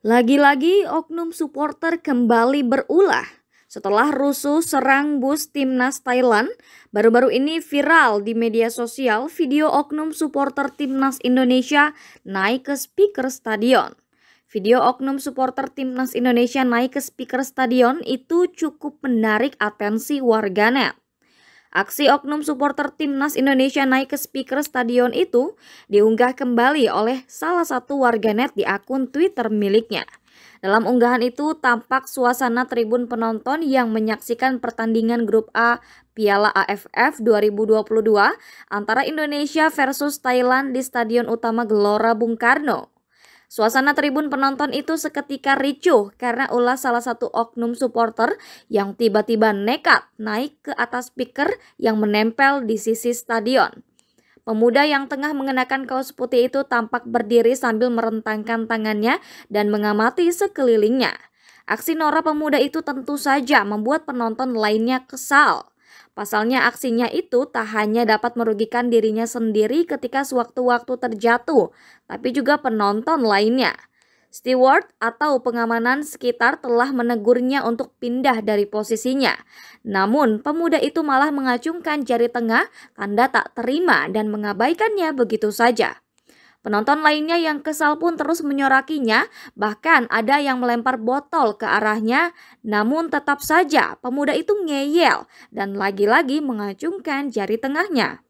Lagi-lagi oknum supporter kembali berulah. Setelah rusuh serang bus timnas Thailand, baru-baru ini viral di media sosial video oknum supporter timnas Indonesia naik ke speaker stadion. Video oknum supporter timnas Indonesia naik ke speaker stadion itu cukup menarik atensi warganet. Aksi oknum supporter timnas Indonesia naik ke speaker stadion itu diunggah kembali oleh salah satu warganet di akun Twitter miliknya. Dalam unggahan itu tampak suasana tribun penonton yang menyaksikan pertandingan grup A Piala AFF 2022 antara Indonesia versus Thailand di Stadion Utama Gelora Bung Karno. Suasana tribun penonton itu seketika ricuh karena ulah salah satu oknum supporter yang tiba-tiba nekat naik ke atas speaker yang menempel di sisi stadion. Pemuda yang tengah mengenakan kaos putih itu tampak berdiri sambil merentangkan tangannya dan mengamati sekelilingnya. Aksi Nora pemuda itu tentu saja membuat penonton lainnya kesal. Pasalnya aksinya itu tak hanya dapat merugikan dirinya sendiri ketika sewaktu-waktu terjatuh, tapi juga penonton lainnya. Steward atau pengamanan sekitar telah menegurnya untuk pindah dari posisinya. Namun, pemuda itu malah mengacungkan jari tengah, tanda tak terima dan mengabaikannya begitu saja. Penonton lainnya yang kesal pun terus menyorakinya, bahkan ada yang melempar botol ke arahnya. Namun tetap saja pemuda itu ngeyel dan lagi-lagi mengacungkan jari tengahnya.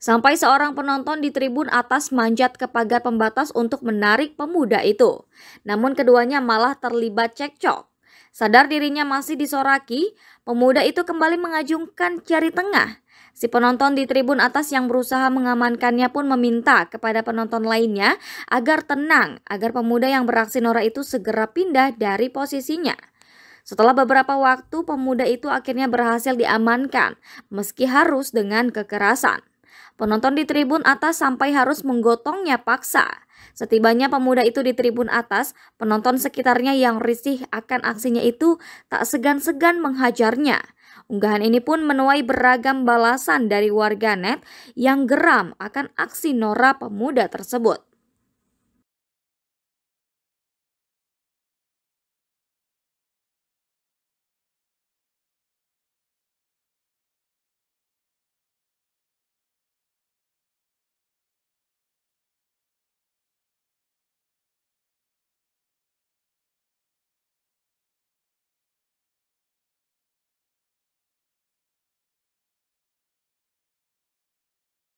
Sampai seorang penonton di tribun atas manjat ke pagar pembatas untuk menarik pemuda itu. Namun keduanya malah terlibat cekcok. Sadar dirinya masih disoraki, pemuda itu kembali mengajungkan jari tengah. Si penonton di tribun atas yang berusaha mengamankannya pun meminta kepada penonton lainnya agar tenang, agar pemuda yang beraksi norak itu segera pindah dari posisinya. Setelah beberapa waktu, pemuda itu akhirnya berhasil diamankan, meski harus dengan kekerasan. Penonton di tribun atas sampai harus menggotongnya paksa. Setibanya pemuda itu di tribun atas, penonton sekitarnya yang risih akan aksinya itu tak segan-segan menghajarnya. Unggahan ini pun menuai beragam balasan dari warganet yang geram akan aksi Nora pemuda tersebut.